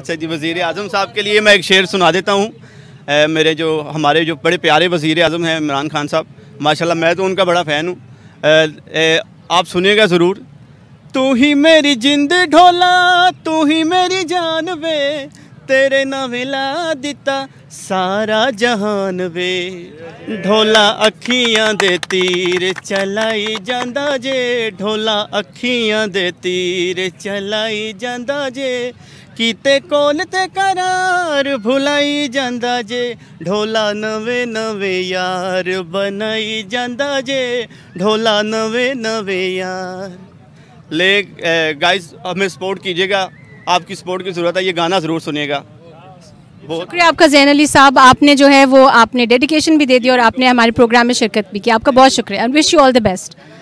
अच्छा जी वज़ी अजम साहब के लिए मैं एक शेर सुना देता हूँ मेरे जो हमारे जो बड़े प्यारे वज़ी अजम हैं इमरान खान साहब माशाल्लाह मैं तो उनका बड़ा फ़ैन हूँ आप सुनिएगा ज़रूर तू ही मेरी जिंद ढोला तू ही मेरी जान वे तेरे ना मिला दिता सारा जहान वे ढोला अखियां दे तीर चलाई जांदा जे ढोला अखियां दे तीर चलाई जांदा जे किते कौन ते करार भुलाई ਜਾਂਦਾ जे ढोला नवे नवे यार बनाई ਜਾਂਦਾ जे ढोला नवे नवे यार ले गाइस हमें सपोर्ट कीजिएगा आपकी सपोर्ट की ज़रूरत है ये गाना ज़रूर सुनिएगा शुक्रिया आपका जैन अली साहब आपने जो है वो आपने डेडिकेशन भी दे दी और आपने हमारे प्रोग्राम में शिरकत भी की आपका बहुत शुक्रिया and wish you all the best